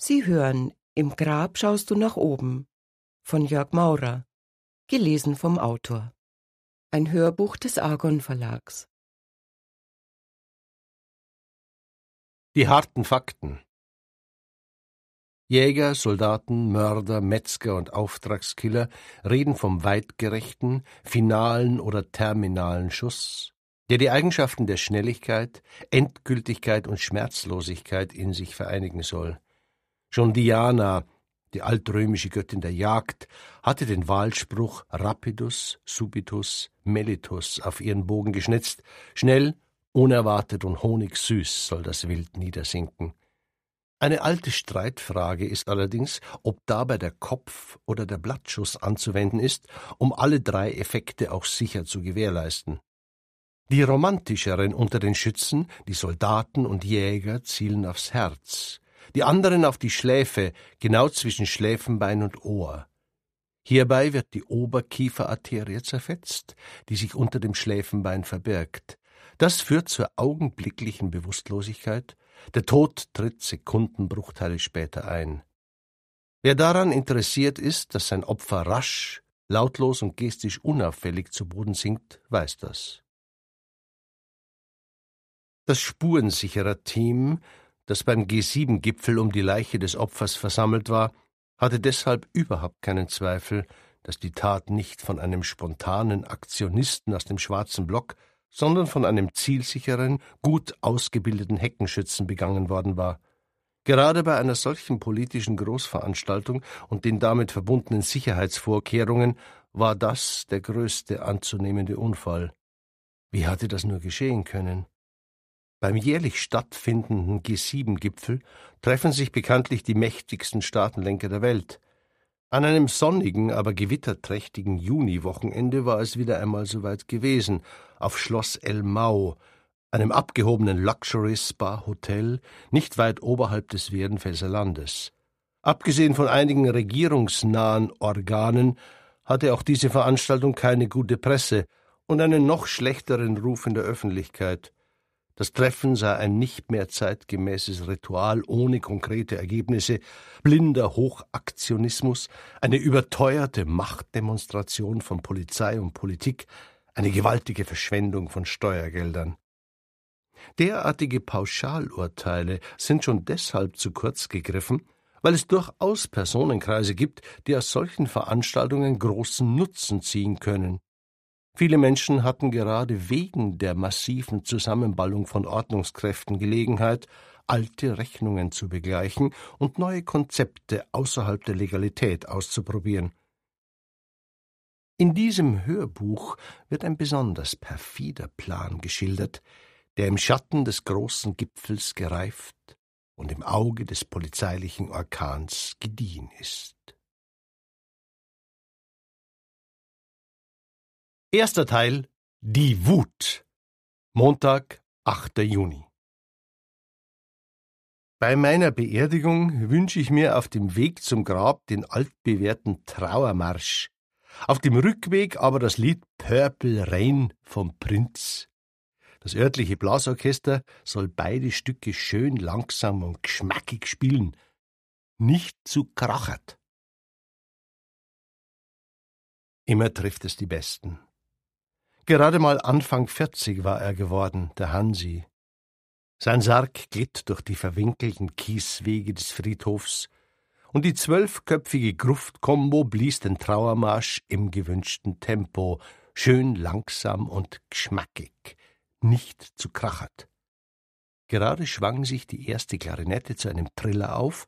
Sie hören Im Grab schaust du nach oben von Jörg Maurer, gelesen vom Autor. Ein Hörbuch des Argon Verlags. Die harten Fakten Jäger, Soldaten, Mörder, Metzger und Auftragskiller reden vom weitgerechten, finalen oder terminalen Schuss, der die Eigenschaften der Schnelligkeit, Endgültigkeit und Schmerzlosigkeit in sich vereinigen soll – Schon Diana, die altrömische Göttin der Jagd, hatte den Wahlspruch Rapidus, Subitus, Melitus auf ihren Bogen geschnitzt. Schnell, unerwartet und honigsüß soll das Wild niedersinken. Eine alte Streitfrage ist allerdings, ob dabei der Kopf oder der Blattschuss anzuwenden ist, um alle drei Effekte auch sicher zu gewährleisten. Die romantischeren unter den Schützen, die Soldaten und Jäger, zielen aufs Herz, die anderen auf die Schläfe, genau zwischen Schläfenbein und Ohr. Hierbei wird die Oberkieferarterie zerfetzt, die sich unter dem Schläfenbein verbirgt. Das führt zur augenblicklichen Bewusstlosigkeit, der Tod tritt Sekundenbruchteile später ein. Wer daran interessiert ist, dass sein Opfer rasch, lautlos und gestisch unauffällig zu Boden sinkt, weiß das. Das spurensicherer Team das beim G7-Gipfel um die Leiche des Opfers versammelt war, hatte deshalb überhaupt keinen Zweifel, dass die Tat nicht von einem spontanen Aktionisten aus dem schwarzen Block, sondern von einem zielsicheren, gut ausgebildeten Heckenschützen begangen worden war. Gerade bei einer solchen politischen Großveranstaltung und den damit verbundenen Sicherheitsvorkehrungen war das der größte anzunehmende Unfall. Wie hatte das nur geschehen können? Beim jährlich stattfindenden G7-Gipfel treffen sich bekanntlich die mächtigsten Staatenlenker der Welt. An einem sonnigen, aber gewitterträchtigen Juniwochenende war es wieder einmal soweit gewesen, auf Schloss El Mau, einem abgehobenen Luxury-Spa-Hotel, nicht weit oberhalb des Werdenfelser Landes. Abgesehen von einigen regierungsnahen Organen hatte auch diese Veranstaltung keine gute Presse und einen noch schlechteren Ruf in der Öffentlichkeit – das Treffen sei ein nicht mehr zeitgemäßes Ritual ohne konkrete Ergebnisse, blinder Hochaktionismus, eine überteuerte Machtdemonstration von Polizei und Politik, eine gewaltige Verschwendung von Steuergeldern. Derartige Pauschalurteile sind schon deshalb zu kurz gegriffen, weil es durchaus Personenkreise gibt, die aus solchen Veranstaltungen großen Nutzen ziehen können. Viele Menschen hatten gerade wegen der massiven Zusammenballung von Ordnungskräften Gelegenheit, alte Rechnungen zu begleichen und neue Konzepte außerhalb der Legalität auszuprobieren. In diesem Hörbuch wird ein besonders perfider Plan geschildert, der im Schatten des großen Gipfels gereift und im Auge des polizeilichen Orkans gediehen ist. Erster Teil Die Wut. Montag, 8. Juni. Bei meiner Beerdigung wünsche ich mir auf dem Weg zum Grab den altbewährten Trauermarsch, auf dem Rückweg aber das Lied Purple Rain vom Prinz. Das örtliche Blasorchester soll beide Stücke schön langsam und geschmackig spielen, nicht zu krachert. Immer trifft es die Besten. Gerade mal Anfang vierzig war er geworden, der Hansi. Sein Sarg glitt durch die verwinkelten Kieswege des Friedhofs, und die zwölfköpfige Gruftkombo blies den Trauermarsch im gewünschten Tempo, schön langsam und geschmackig, nicht zu krachert. Gerade schwang sich die erste Klarinette zu einem Triller auf,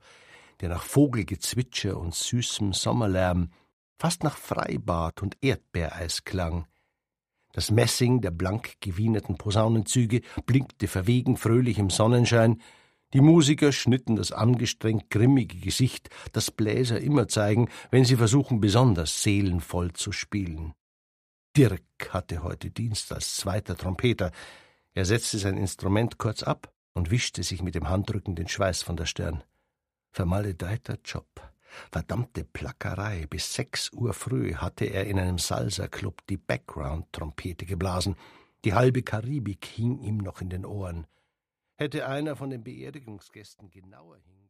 der nach Vogelgezwitscher und süßem Sommerlärm, fast nach Freibad und Erdbeereis klang – das Messing der blank gewieneten Posaunenzüge blinkte verwegen fröhlich im Sonnenschein, die Musiker schnitten das angestrengt grimmige Gesicht, das Bläser immer zeigen, wenn sie versuchen, besonders seelenvoll zu spielen. Dirk hatte heute Dienst als zweiter Trompeter. Er setzte sein Instrument kurz ab und wischte sich mit dem Handrücken den Schweiß von der Stirn. Vermaledeiter Job. Verdammte Plackerei. Bis sechs Uhr früh hatte er in einem Salsa-Club die Background-Trompete geblasen. Die halbe Karibik hing ihm noch in den Ohren. Hätte einer von den Beerdigungsgästen genauer hingesehen,